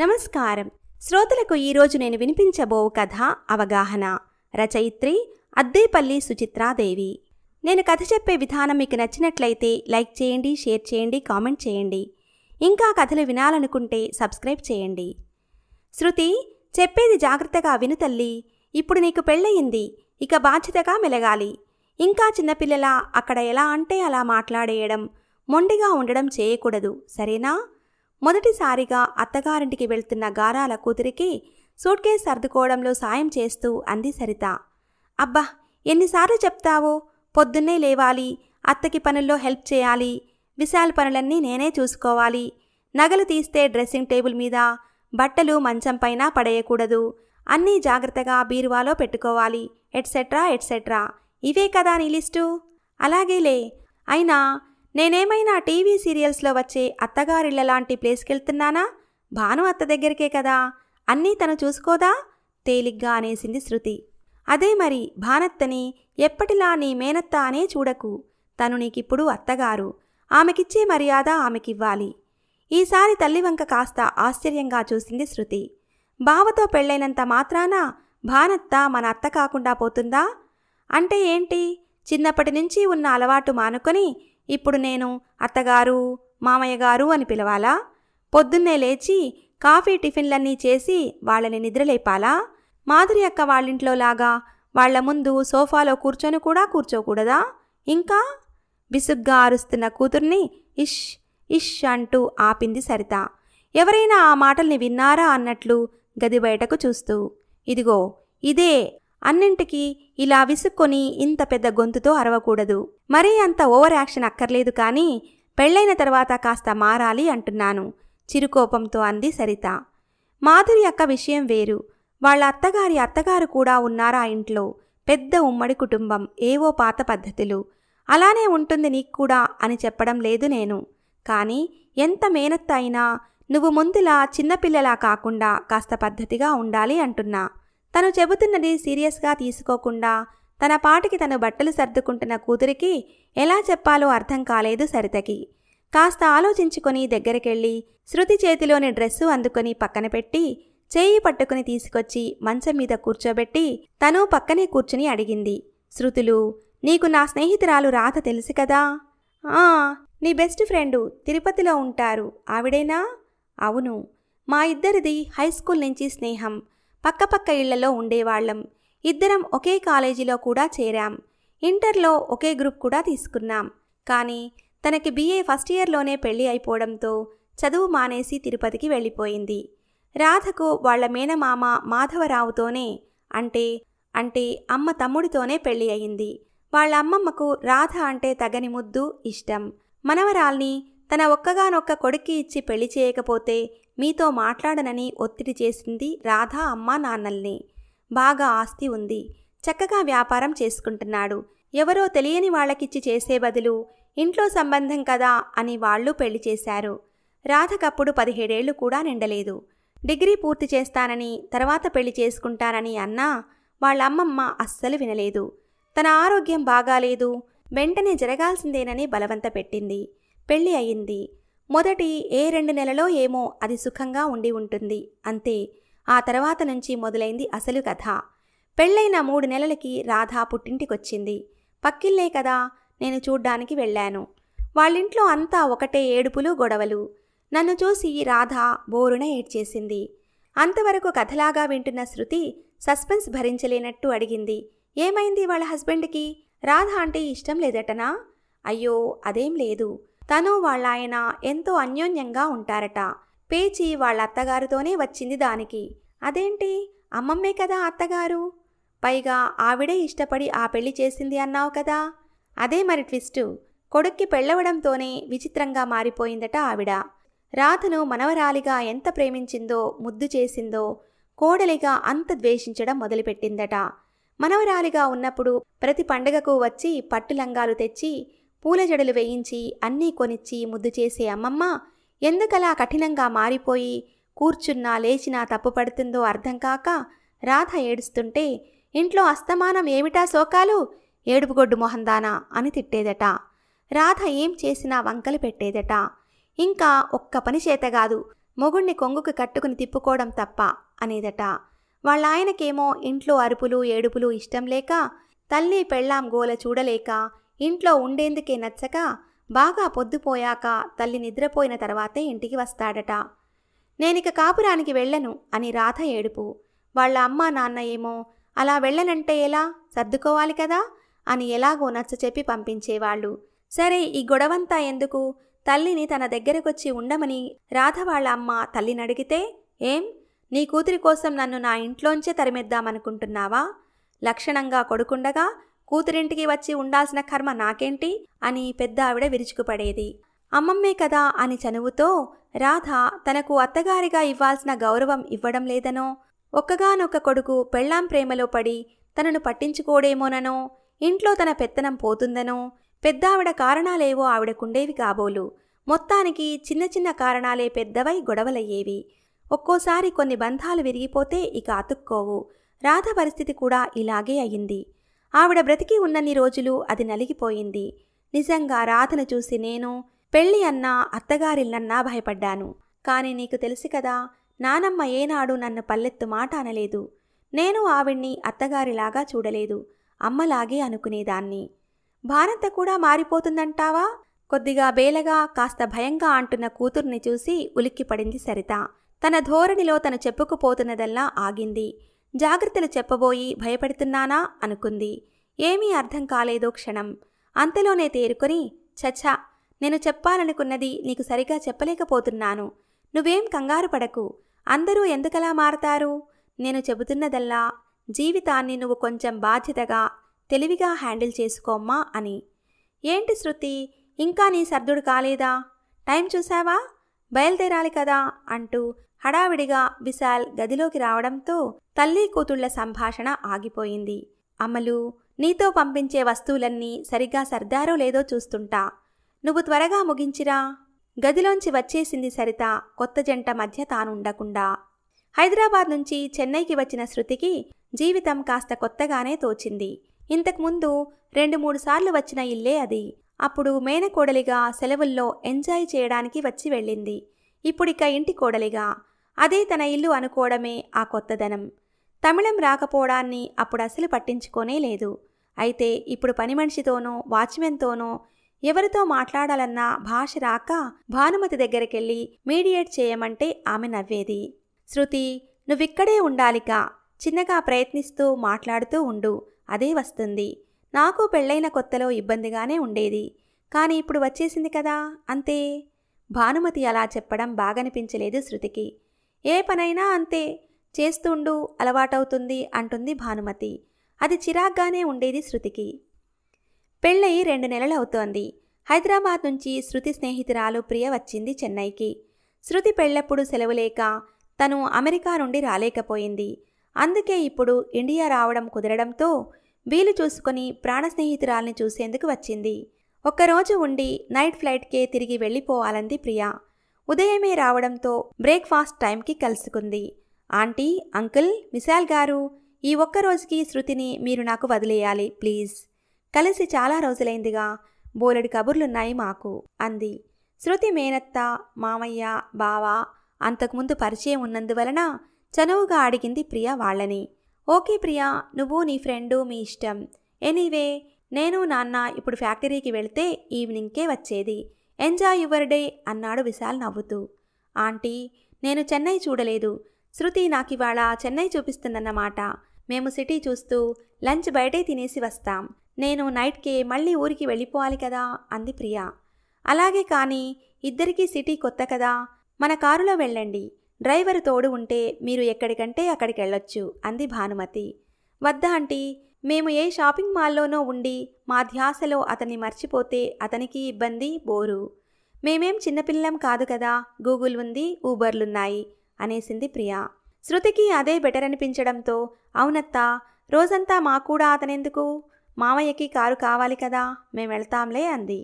నమస్కారం శ్రోతలకు ఈరోజు నేను వినిపించబో కథ అవగాహన రచయిత్రి అద్దేపల్లి సుచిత్రాదేవి నేను కథ చెప్పే విధానం మీకు నచ్చినట్లయితే లైక్ చేయండి షేర్ చేయండి కామెంట్ చేయండి ఇంకా కథలు వినాలనుకుంటే సబ్స్క్రైబ్ చేయండి శృతి చెప్పేది జాగ్రత్తగా విను తల్లి ఇప్పుడు నీకు పెళ్ళయింది ఇక బాధ్యతగా మెలగాలి ఇంకా చిన్నపిల్లల అక్కడ ఎలా అంటే అలా మాట్లాడేయడం మొండిగా ఉండడం చేయకూడదు సరేనా మొదటిసారిగా అత్తగారింటికి వెళ్తున్న గారాల కూతురికి సూట్కేస్ సర్దుకోవడంలో సాయం చేస్తూ అంది సరిత అబ్బా ఎన్నిసార్లు చెప్తావో పొద్దున్నే లేవాలి అత్తకి పనుల్లో హెల్ప్ చేయాలి విశాల్ పనులన్నీ నేనే చూసుకోవాలి నగలు తీస్తే డ్రెస్సింగ్ టేబుల్ మీద బట్టలు మంచం పైన పడేయకూడదు అన్నీ జాగ్రత్తగా బీరువాలో పెట్టుకోవాలి ఎట్సెట్రా ఎట్సెట్రా ఇవే కదా నీ లిస్టు అలాగేలే అయినా నేనేమైనా టీవీ సీరియల్స్లో వచ్చే అత్తగారిళ్ళ లాంటి ప్లేస్కి వెళ్తున్నానా భాను అత్త దగ్గరికే కదా అన్నీ తను చూసుకోదా తేలిగ్గా అనేసింది శృతి అదే మరి భానత్తని ఎప్పటిలా నీ మేనత్త అనే చూడకు తను నీకిప్పుడు అత్తగారు ఆమెకిచ్చే మర్యాద ఆమెకివ్వాలి ఈసారి తల్లివంక కాస్త ఆశ్చర్యంగా చూసింది శృతి బావతో పెళ్ళైనంత మాత్రాన భానత్త మన అత్త కాకుండా పోతుందా అంటే ఏంటి చిన్నప్పటి నుంచి ఉన్న అలవాటు మానుకొని ఇప్పుడు నేను అత్తగారు మామయ్య గారు అని పిలవాలా పొద్దున్నే లేచి కాఫీ టిఫిన్లన్నీ చేసి వాళ్ళని నిద్రలేపాలా మాధురి అక్క వాళ్ళింట్లో లాగా వాళ్ల ముందు సోఫాలో కూర్చొని కూడా కూర్చోకూడదా ఇంకా విసుగ్గా అరుస్తున్న కూతుర్ని ఇష్ ఇష్ అంటూ ఆపింది సరిత ఎవరైనా ఆ మాటల్ని విన్నారా అన్నట్లు గది బయటకు చూస్తూ ఇదిగో ఇదే అన్నింటికీ ఇలా విసుక్కొని ఇంత పెద్ద గొంతుతో అరవకూడదు మరీ అంత ఓవర్ యాక్షన్ అక్కర్లేదు కానీ పెళ్ళైన తర్వాత కాస్త మారాలి అంటున్నాను చిరుకోపంతో అంది సరిత మాధురి అక్క విషయం వేరు వాళ్ళ అత్తగారి అత్తగారు కూడా ఉన్నారా ఇంట్లో పెద్ద ఉమ్మడి కుటుంబం ఏవో పాత పద్ధతులు అలానే ఉంటుంది నీకు కూడా అని చెప్పడం లేదు నేను కానీ ఎంత మేనత్త అయినా నువ్వు ముందులా చిన్నపిల్లలా కాకుండా కాస్త పద్ధతిగా ఉండాలి అంటున్నా తను చెబుతున్నది సీరియస్గా తీసుకోకుండా తన పాటికి తను బట్టలు సర్దుకుంటున్న కూతురికి ఎలా చెప్పాలో అర్థం కాలేదు సరితకి కాస్త ఆలోచించుకొని దగ్గరికెళ్ళి శృతి చేతిలోని డ్రెస్సు అందుకొని పక్కన పెట్టి చేయి పట్టుకుని తీసుకొచ్చి మంచం మీద కూర్చోబెట్టి తను పక్కనే కూర్చుని అడిగింది శృతులు నీకు నా స్నేహితురాలు రాత తెలుసు కదా ఆ నీ బెస్ట్ ఫ్రెండు తిరుపతిలో ఉంటారు ఆవిడేనా అవును మా ఇద్దరిది హై స్కూల్ నుంచి స్నేహం పక్కపక్క ఇళ్లలో ఉండేవాళ్ళం ఇద్దరం ఒకే కాలేజీలో కూడా చేరాం ఇంటర్లో ఒకే గ్రూప్ కూడా తీసుకున్నాం కానీ తనకి బీఏ ఫస్ట్ ఇయర్లోనే పెళ్లి అయిపోవడంతో చదువు మానేసి తిరుపతికి వెళ్ళిపోయింది రాధకు వాళ్ల మేనమామ మాధవరావుతోనే అంటే అంటే అమ్మ తమ్ముడితోనే పెళ్లి అయింది వాళ్ళ అమ్మమ్మకు రాధ అంటే తగని ముద్దు ఇష్టం మనవరాల్ని తన ఒక్కగానొక్క కొడుక్కి ఇచ్చి పెళ్లి చేయకపోతే మీతో మాట్లాడనని ఒత్తిడి చేసింది రాధా అమ్మా నాన్నల్ని బాగా ఆస్తి ఉంది చక్కగా వ్యాపారం చేసుకుంటున్నాడు ఎవరో తెలియని వాళ్ళకిచ్చి చేసే బదులు ఇంట్లో సంబంధం కదా అని వాళ్ళు పెళ్లి చేశారు రాధకప్పుడు పదిహేడేళ్లు కూడా నిండలేదు డిగ్రీ పూర్తి చేస్తానని తర్వాత పెళ్లి చేసుకుంటానని అన్నా వాళ్ళమ్మమ్మ అస్సలు వినలేదు తన ఆరోగ్యం బాగాలేదు వెంటనే జరగాల్సిందేనని బలవంత పెట్టింది పెళ్ళి అయింది మొదటి ఏ రెండు నెలలో ఏమో అది సుఖంగా ఉండి ఉంటుంది అంతే ఆ తర్వాత నుంచి మొదలైంది అసలు కథ పెళ్ళైన మూడు నెలలకి రాధ పుట్టింటికొచ్చింది పక్కిల్లే కదా నేను చూడ్డానికి వెళ్ళాను వాళ్ళింట్లో అంతా ఒకటే ఏడుపులు గొడవలు నన్ను చూసి రాధ బోరున ఏడ్చేసింది అంతవరకు కథలాగా వింటున్న శృతి సస్పెన్స్ భరించలేనట్టు అడిగింది ఏమైంది వాళ్ళ హస్బెండ్కి రాధ అంటే ఇష్టం లేదటనా అయ్యో అదేం లేదు తను వాళ్ళ ఆయన ఎంతో అన్యోన్యంగా ఉంటారట పేచి వాళ్ళ అత్తగారితోనే వచ్చింది దానికి అదేంటి అమ్మమ్మే కదా అత్తగారు పైగా ఆవిడే ఇష్టపడి ఆ పెళ్లి చేసింది అన్నావు కదా అదే మరి ట్విస్టు కొడుక్కి పెళ్ళవడంతోనే విచిత్రంగా మారిపోయిందట ఆవిడ రాధను మనవరాలిగా ఎంత ప్రేమించిందో ముద్దు చేసిందో కోడలిగా అంత ద్వేషించడం మొదలుపెట్టిందట మనవరాలిగా ఉన్నప్పుడు ప్రతి పండగకు వచ్చి పట్టు లంగాలు తెచ్చి పూల జడలు వేయించి అన్నీ కొనిచ్చి ముద్దు చేసే అమ్మమ్మ ఎందుకలా కఠినంగా మారిపోయి కూర్చున్నా లేచినా తప్పుపడుతుందో అర్థం కాక రాధ ఏడుస్తుంటే ఇంట్లో అస్తమానం ఏమిటా శోకాలు ఏడుపుగొడ్డు మొహందానా అని తిట్టేదట రాధ ఏం చేసినా వంకలు పెట్టేదట ఇంకా ఒక్క పని కాదు మొగుణ్ణి కొంగుకు కట్టుకుని తిప్పుకోవడం తప్ప అనేదట వాళ్ళాయనకేమో ఇంట్లో అరుపులు ఏడుపులు ఇష్టం లేక తల్లి పెళ్ళాం గోల చూడలేక ఇంట్లో ఉండేందుకే నచ్చక బాగా పొద్దుపోయాక తల్లి నిద్రపోయిన తర్వాతే ఇంటికి వస్తాడట నేనిక కాపురానికి వెళ్ళను అని రాధ ఏడుపు వాళ్ళ అమ్మా నాన్న ఏమో అలా వెళ్ళనంటే ఎలా సర్దుకోవాలి కదా అని ఎలాగో నచ్చ చెప్పి పంపించేవాళ్ళు సరే ఈ గొడవంతా ఎందుకు తల్లిని తన దగ్గరకొచ్చి ఉండమని రాధ వాళ్ళ అమ్మ తల్లిని అడిగితే ఏం నీ కూతురి కోసం నన్ను నా ఇంట్లోంచే తరిమెద్దామనుకుంటున్నావా లక్షణంగా కొడుకుండగా కూతురింటికి వచ్చి ఉండాల్సిన కర్మ నాకేంటి అని పెద్ద ఆవిడ విరుచుకుపడేది అమ్మమ్మే కదా అని చనువుతో రాధ తనకు అత్తగారిగా ఇవ్వాల్సిన గౌరవం ఇవ్వడం లేదనో ఒక్కగానొక్క కొడుకు పెళ్లాం ప్రేమలో పడి తనను పట్టించుకోడేమోననో ఇంట్లో తన పెత్తనం పోతుందనో పెద్దావిడ కారణాలేవో ఆవిడకుండేవి కాబోలు మొత్తానికి చిన్న చిన్న కారణాలే పెద్దవై గొడవలయ్యేవి ఒక్కోసారి కొన్ని బంధాలు విరిగిపోతే ఇక అతుక్కోవు రాధ పరిస్థితి కూడా ఇలాగే అయింది ఆవిడ బ్రతికి ఉన్నన్ని రోజులు అది నలిగిపోయింది నిజంగా రాధను చూసి నేను పెళ్ళి అన్నా అత్తగారిల్లన్నా భయపడ్డాను కానీ నీకు తెలుసు కదా నానమ్మ ఏనాడు నన్ను పల్లెత్తు మాట అనలేదు నేను ఆవిడ్ని అత్తగారిలాగా చూడలేదు అమ్మలాగే అనుకునేదాన్ని భారత కూడా మారిపోతుందంటావా కొద్దిగా బేలగా కాస్త భయంగా అంటున్న కూతుర్ని చూసి ఉలిక్కిపడింది సరిత తన ధోరణిలో తను చెప్పుకుపోతున్నదల్లా ఆగింది జాగ్రత్తలు చెప్పబోయి భయపెడుతున్నానా అనుకుంది ఏమీ అర్థం కాలేదో క్షణం అంతలోనే తేరుకొని చచ్చా నేను చెప్పాలనుకున్నది నీకు సరిగా చెప్పలేకపోతున్నాను నువ్వేం కంగారు పడకు అందరూ ఎందుకలా మారతారు నేను చెబుతున్నదల్లా జీవితాన్ని నువ్వు కొంచెం బాధ్యతగా తెలివిగా హ్యాండిల్ చేసుకోమ్మా అని ఏంటి శృతి ఇంకా నీ సర్దుడు కాలేదా టైం చూసావా బయలుదేరాలి కదా అంటూ హడావిడిగా విశాల్ గదిలోకి రావడంతో తల్లి కూతుళ్ల సంభాషణ ఆగిపోయింది అమలు నీతో పంపించే వస్తువులన్నీ సరిగ్గా సర్దారో లేదో చూస్తుంటా నువ్వు త్వరగా ముగించిరా గదిలోంచి వచ్చేసింది సరిత కొత్త జంట మధ్య తానుండకుండా హైదరాబాద్ నుంచి చెన్నైకి వచ్చిన శృతికి జీవితం కాస్త కొత్తగానే తోచింది ఇంతకుముందు రెండు మూడు సార్లు వచ్చిన ఇల్లే అది అప్పుడు మేనకోడలిగా సెలవుల్లో ఎంజాయ్ చేయడానికి వచ్చి వెళ్ళింది ఇప్పుడిక ఇంటి కోడలిగా అదే తన ఇల్లు అనుకోవడమే ఆ కొత్తదనం తమిళం రాకపోవడాన్ని అప్పుడు అసలు పట్టించుకోనే లేదు అయితే ఇప్పుడు పని మనిషితోనో వాచ్మెన్తోనో ఎవరితో మాట్లాడాలన్నా భాష రాక భానుమతి దగ్గరికెళ్ళి మీడియేట్ చేయమంటే ఆమె నవ్వేది శృతి నువ్విక్కడే ఉండాలిగా చిన్నగా ప్రయత్నిస్తూ మాట్లాడుతూ ఉండు అదే వస్తుంది నాకు పెళ్ళైన కొత్తలో ఇబ్బందిగానే ఉండేది కానీ ఇప్పుడు వచ్చేసింది కదా అంతే భానుమతి అలా చెప్పడం బాగనిపించలేదు శృతికి ఏ పనైనా అంతే చేస్తుండు అలవాటవుతుంది అంటుంది భానుమతి అది చిరాగ్గానే ఉండేది శృతికి పెళ్ళయి రెండు నెలలు అవుతోంది హైదరాబాద్ నుంచి శృతి స్నేహితురాలు ప్రియ వచ్చింది చెన్నైకి శృతి పెళ్ళప్పుడు సెలవులేక తను అమెరికా నుండి రాలేకపోయింది అందుకే ఇప్పుడు ఇండియా రావడం కుదరడంతో వీలు చూసుకొని ప్రాణ స్నేహితురాల్ని చూసేందుకు వచ్చింది ఒక్కరోజు ఉండి నైట్ ఫ్లైట్కే తిరిగి వెళ్ళిపోవాలంది ప్రియా ఉదయమే రావడంతో బ్రేక్ఫాస్ట్ టైంకి కలుసుకుంది ఆంటీ అంకుల్ మిశాల్ గారు ఈ ఒక్క రోజుకి శృతిని మీరు నాకు వదిలేయాలి ప్లీజ్ కలిసి చాలా రోజులైందిగా బోలెడు కబుర్లున్నాయి మాకు అంది శృతి మేనత్త మామయ్య బావ అంతకుముందు పరిచయం ఉన్నందువలన చనువుగా అడిగింది ప్రియ వాళ్ళని ఓకే ప్రియా నువ్వు నీ ఫ్రెండు మీ ఇష్టం ఎనీవే నేను నాన్న ఇప్పుడు ఫ్యాక్టరీకి వెళితే ఈవినింగ్కే వచ్చేది ఎంజాయ్ యువర్ డే అన్నాడు విశాల్ నవ్వుతూ ఆంటీ నేను చెన్నై చూడలేదు శృతి నాకివాళ చెన్నై చూపిస్తుందన్నమాట మేము సిటీ చూస్తూ లంచ్ బయటే తినేసి వస్తాం నేను నైట్కే మళ్ళీ ఊరికి వెళ్ళిపోవాలి కదా అంది ప్రియా అలాగే కానీ ఇద్దరికీ సిటీ కొత్త కదా మన కారులో వెళ్ళండి డ్రైవర్ తోడు ఉంటే మీరు ఎక్కడికంటే అక్కడికి వెళ్ళొచ్చు అంది భానుమతి వద్దా అంటీ మేము ఏ షాపింగ్ మాల్లోనో ఉండి మా ధ్యాసలో అతన్ని మర్చిపోతే అతనికి ఇబ్బంది బోరు మేమేం చిన్నపిల్లం కాదు కదా గూగుల్ ఉంది ఊబర్లున్నాయి అనేసింది ప్రియా శృతికి అదే బెటర్ అనిపించడంతో అవునత్తా రోజంతా మా కూడా అతనెందుకు మామయ్యకి కారు కావాలి కదా మేమెళ్తాంలే అంది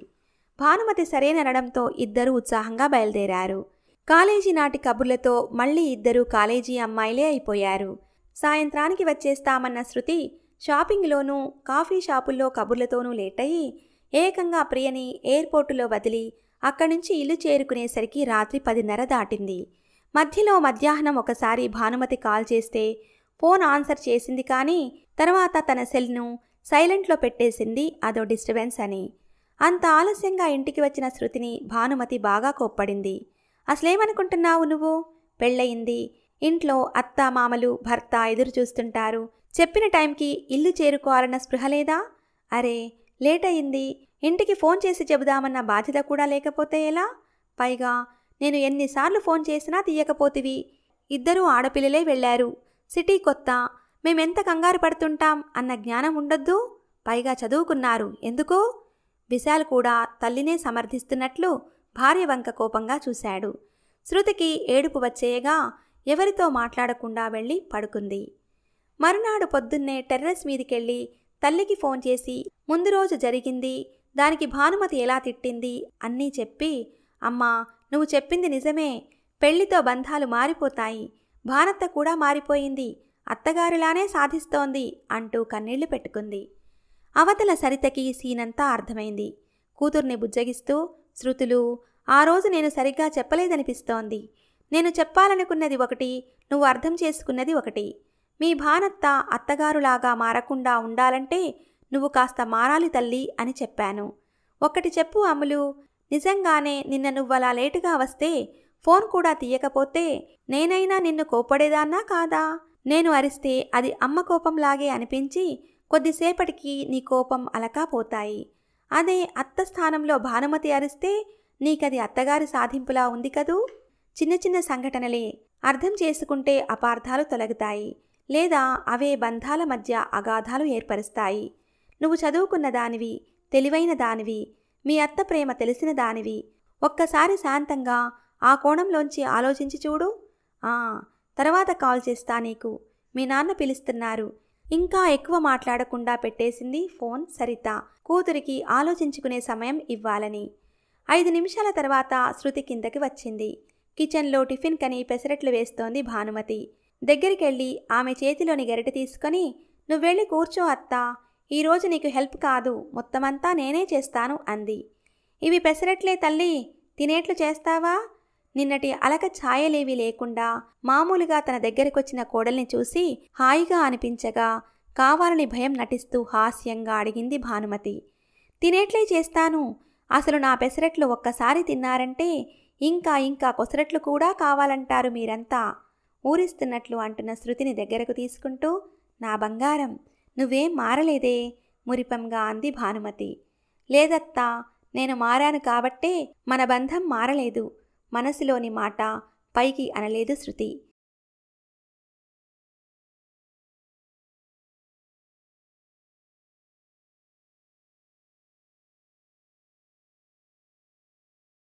భానుమతి సరేనడంతో ఇద్దరూ ఉత్సాహంగా బయలుదేరారు కాలేజీ నాటి కబుర్లతో మళ్ళీ ఇద్దరూ కాలేజీ అమ్మాయిలే అయిపోయారు సాయంత్రానికి వచ్చేస్తామన్న శృతి షాపింగ్లోనూ కాఫీ షాపుల్లో కబుర్లతోనూ లేటయి ఏకంగా ప్రియని ఎయిర్పోర్టులో వదిలి అక్కడి నుంచి ఇల్లు చేరుకునేసరికి రాత్రి పదిన్నర దాటింది మధ్యలో మధ్యాహ్నం ఒకసారి భానుమతి కాల్ చేస్తే ఫోన్ ఆన్సర్ చేసింది కానీ తర్వాత తన సెల్ను సైలెంట్లో పెట్టేసింది అదో డిస్టర్బెన్స్ అని అంత ఆలస్యంగా ఇంటికి వచ్చిన శృతిని భానుమతి బాగా కోప్పడింది అసలేమనుకుంటున్నావు నువ్వు పెళ్ళయింది ఇంట్లో అత్త మామలు భర్త ఎదురు చూస్తుంటారు చెప్పిన టైంకి ఇల్లు చేరుకోవాలన్న స్పృహ లేదా అరే లేట్ అయింది ఇంటికి ఫోన్ చేసి చెబుదామన్న బాధ్యత కూడా లేకపోతే ఎలా పైగా నేను ఎన్నిసార్లు ఫోన్ చేసినా తీయకపోతివి ఇద్దరూ ఆడపిల్లలే వెళ్ళారు సిటీ కొత్త మేమెంత కంగారు పడుతుంటాం అన్న జ్ఞానం ఉండొద్దు పైగా చదువుకున్నారు ఎందుకు విశాల్ కూడా తల్లినే సమర్థిస్తున్నట్లు భార్య వంక కోపంగా చూశాడు శృతికి ఏడుపు వచ్చేయగా ఎవరితో మాట్లాడకుండా వెళ్ళి పడుకుంది మరునాడు పొద్దున్నే టెర్రస్ మీదికెళ్ళి తల్లికి ఫోన్ చేసి ముందు రోజు జరిగింది దానికి భానుమతి ఎలా తిట్టింది అన్నీ చెప్పి అమ్మా నువ్వు చెప్పింది నిజమే పెళ్లితో బంధాలు మారిపోతాయి భానత్త కూడా మారిపోయింది అత్తగారిలానే సాధిస్తోంది అంటూ కన్నీళ్లు పెట్టుకుంది అవతల సరితకి సీనంతా అర్థమైంది కూతుర్ని బుజ్జగిస్తూ శృతులు ఆ రోజు నేను సరిగ్గా చెప్పలేదనిపిస్తోంది నేను చెప్పాలనుకున్నది ఒకటి నువ్వు అర్థం చేసుకున్నది ఒకటి మీ భానత్త అత్తగారులాగా మారకుండా ఉండాలంటే నువ్వు కాస్త మారాలి తల్లి అని చెప్పాను ఒకటి చెప్పు అమలు నిజంగానే నిన్న నువ్వలా లేటుగా వస్తే ఫోన్ కూడా తీయకపోతే నేనైనా నిన్ను కోపడేదాన్నా కాదా నేను అరిస్తే అది అమ్మ కోపంలాగే అనిపించి కొద్దిసేపటికి నీ కోపం అలకాపోతాయి అదే అత్త స్థానంలో భానుమతి అరిస్తే నీకది అత్తగారి సాధింపులా ఉంది కదూ చిన్న చిన్న సంఘటనలే అర్థం చేసుకుంటే అపార్థాలు తొలగుతాయి లేదా అవే బంధాల మధ్య అగాధాలు ఏర్పరుస్తాయి నువ్వు చదువుకున్న దానివి తెలివైన దానివి మీ అత్త ప్రేమ తెలిసిన దానివి ఒక్కసారి శాంతంగా ఆ కోణంలోంచి ఆలోచించి చూడు ఆ తర్వాత కాల్ చేస్తా నీకు మీ నాన్న పిలుస్తున్నారు ఇంకా ఎక్కువ మాట్లాడకుండా పెట్టేసింది ఫోన్ సరిత కూతురికి ఆలోచించుకునే సమయం ఇవ్వాలని ఐదు నిమిషాల తర్వాత శృతి కిందకి వచ్చింది కిచెన్లో టిఫిన్ కని పెసరట్లు వేస్తోంది భానుమతి దగ్గరికెళ్ళి ఆమె చేతిలోని గరిట తీసుకొని నువ్వెళ్ళి కూర్చో అత్తా ఈరోజు నీకు హెల్ప్ కాదు మొత్తమంతా నేనే చేస్తాను అంది ఇవి పెసరట్లే తల్లి తినేట్లు చేస్తావా నిన్నటి అలక ఛాయలేవి లేకుండా మామూలుగా తన దగ్గరకొచ్చిన కోడల్ని చూసి హాయిగా అనిపించగా కావాలని భయం నటిస్తూ హాస్యంగా అడిగింది భానుమతి తినేట్లే చేస్తాను అసలు నా పెసరట్లు ఒక్కసారి తిన్నారంటే ఇంకా ఇంకా కొసరట్లు కూడా కావాలంటారు మీరంతా ఊరిస్తున్నట్లు అంటున్న శృతిని దగ్గరకు తీసుకుంటూ నా బంగారం నువ్వేం మారలేదే మురిపంగా అంది భానుమతి లేదత్తా నేను మారాను కాబట్టే మన బంధం మారలేదు మనసులోని మాట పైకి అనలేదు శృతి